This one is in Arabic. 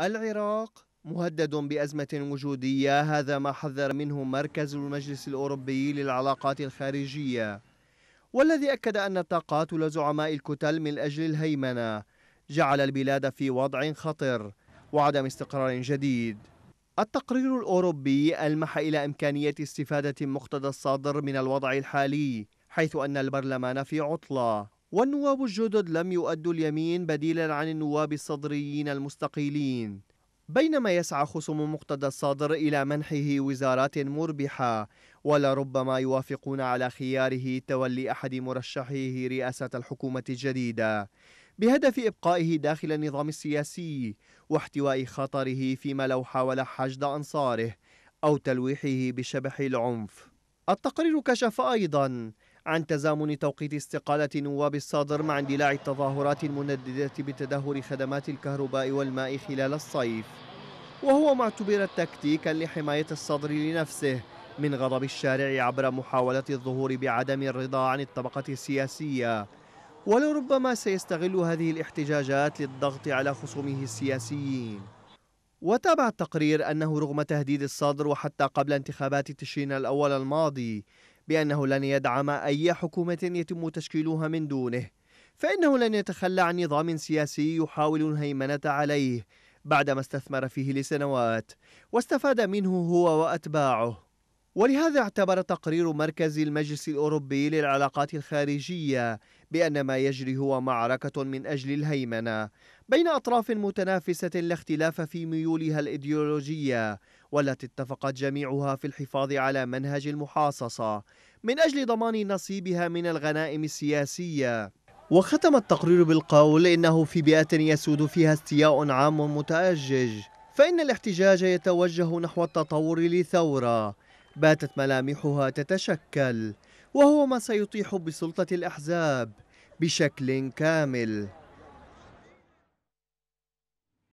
العراق مهدد بأزمة وجودية هذا ما حذر منه مركز المجلس الأوروبي للعلاقات الخارجية والذي أكد أن تقاتل زعماء الكتل من أجل الهيمنة جعل البلاد في وضع خطر وعدم استقرار جديد التقرير الأوروبي ألمح إلى إمكانية استفادة مقتضى الصادر من الوضع الحالي حيث أن البرلمان في عطلة والنواب الجدد لم يؤدوا اليمين بديلا عن النواب الصدريين المستقيلين بينما يسعى خصوم مقتدى الصدر إلى منحه وزارات مربحة ولربما يوافقون على خياره تولي أحد مرشحيه رئاسة الحكومة الجديدة بهدف إبقائه داخل النظام السياسي واحتواء خطره فيما لو حاول حشد أنصاره أو تلويحه بشبح العنف التقرير كشف أيضاً عن تزامن توقيت استقالة نواب الصادر مع اندلاع التظاهرات المنددة بتدهور خدمات الكهرباء والماء خلال الصيف وهو ما اعتبر تكتيكا لحماية الصدر لنفسه من غضب الشارع عبر محاولة الظهور بعدم الرضا عن الطبقة السياسية ولربما سيستغل هذه الاحتجاجات للضغط على خصومه السياسيين وتابع التقرير أنه رغم تهديد الصدر وحتى قبل انتخابات تشرين الأول الماضي بأنه لن يدعم أي حكومة يتم تشكيلها من دونه فإنه لن يتخلى عن نظام سياسي يحاول الهيمنة عليه بعدما استثمر فيه لسنوات واستفاد منه هو وأتباعه ولهذا اعتبر تقرير مركز المجلس الأوروبي للعلاقات الخارجية بأن ما يجري هو معركة من أجل الهيمنة بين أطراف متنافسة لا اختلاف في ميولها الإيديولوجية والتي اتفقت جميعها في الحفاظ على منهج المحاصصة من أجل ضمان نصيبها من الغنائم السياسية وختم التقرير بالقول إنه في بيئة يسود فيها استياء عام متأجج فإن الاحتجاج يتوجه نحو التطور لثورة باتت ملامحها تتشكل وهو ما سيطيح بسلطة الأحزاب بشكل كامل